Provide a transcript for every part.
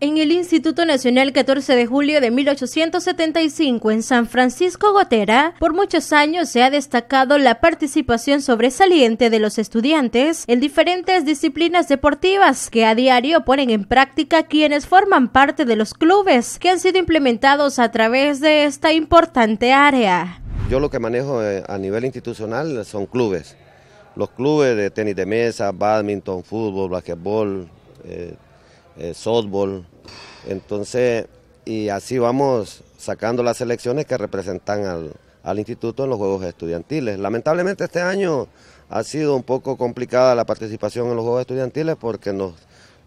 En el Instituto Nacional 14 de Julio de 1875 en San Francisco Gotera, por muchos años se ha destacado la participación sobresaliente de los estudiantes en diferentes disciplinas deportivas que a diario ponen en práctica quienes forman parte de los clubes que han sido implementados a través de esta importante área. Yo lo que manejo eh, a nivel institucional son clubes. Los clubes de tenis de mesa, badminton, fútbol, basquetbol, eh, eh, softball. Entonces, y así vamos sacando las selecciones que representan al, instituto en los Juegos Estudiantiles. Lamentablemente este año ha sido un poco complicada la participación en los Juegos Estudiantiles porque nos,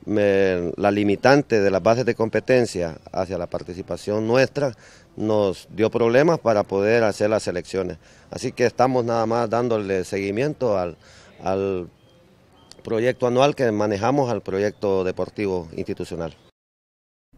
la limitante de las bases de competencia hacia la participación nuestra nos dio problemas para poder hacer las selecciones. Así que estamos nada más dándole seguimiento al, al proyecto anual que manejamos al proyecto deportivo institucional.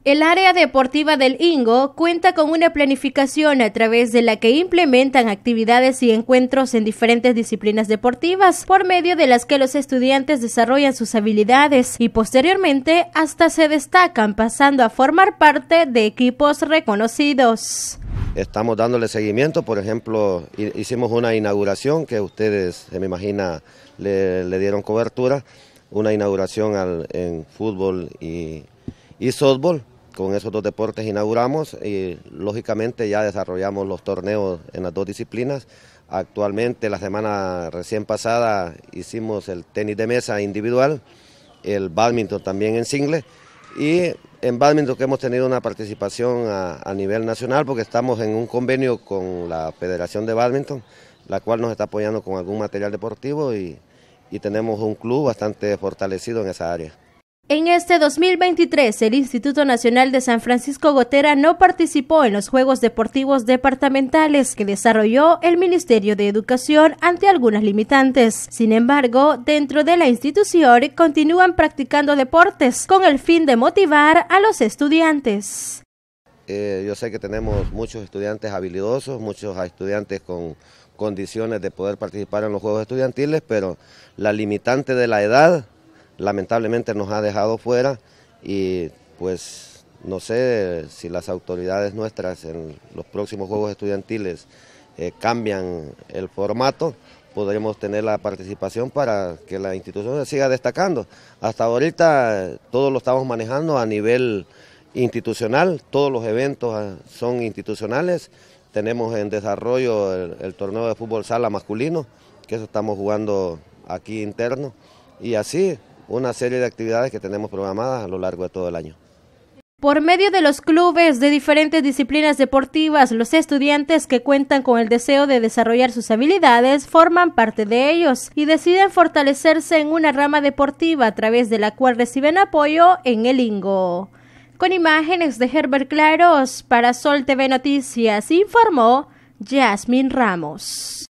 El área deportiva del Ingo cuenta con una planificación a través de la que implementan actividades y encuentros en diferentes disciplinas deportivas, por medio de las que los estudiantes desarrollan sus habilidades y posteriormente hasta se destacan pasando a formar parte de equipos reconocidos. Estamos dándole seguimiento, por ejemplo, hicimos una inauguración que ustedes, se me imagina, le, dieron cobertura, una inauguración en fútbol y, y softball. Con esos dos deportes inauguramos y lógicamente ya desarrollamos los torneos en las dos disciplinas. Actualmente, la semana recién pasada, hicimos el tenis de mesa individual, el badminton también en single y en badminton que hemos tenido una participación a, nivel nacional porque estamos en un convenio con la Federación de Badminton, la cual nos está apoyando con algún material deportivo y tenemos un club bastante fortalecido en esa área. En este 2023, el Instituto Nacional de San Francisco Gotera no participó en los Juegos Deportivos Departamentales que desarrolló el Ministerio de Educación ante algunas limitantes. Sin embargo, dentro de la institución continúan practicando deportes con el fin de motivar a los estudiantes. Eh, yo sé que tenemos muchos estudiantes habilidosos, muchos estudiantes con condiciones de poder participar en los Juegos Estudiantiles, pero la limitante de la edad lamentablemente nos ha dejado fuera y pues no sé si las autoridades nuestras en los próximos Juegos Estudiantiles eh, cambian el formato, podremos tener la participación para que la institución siga destacando. Hasta ahorita todo lo estamos manejando a nivel institucional, todos los eventos ah, son institucionales, tenemos en desarrollo el, el torneo de fútbol sala masculino, que eso estamos jugando aquí interno, y así una serie de actividades que tenemos programadas a lo largo de todo el año. Por medio de los clubes de diferentes disciplinas deportivas, los estudiantes que cuentan con el deseo de desarrollar sus habilidades forman parte de ellos y deciden fortalecerse en una rama deportiva a través de la cual reciben apoyo en el INGO. Con imágenes de Herbert Claros para Sol TV Noticias informó Jasmine Ramos.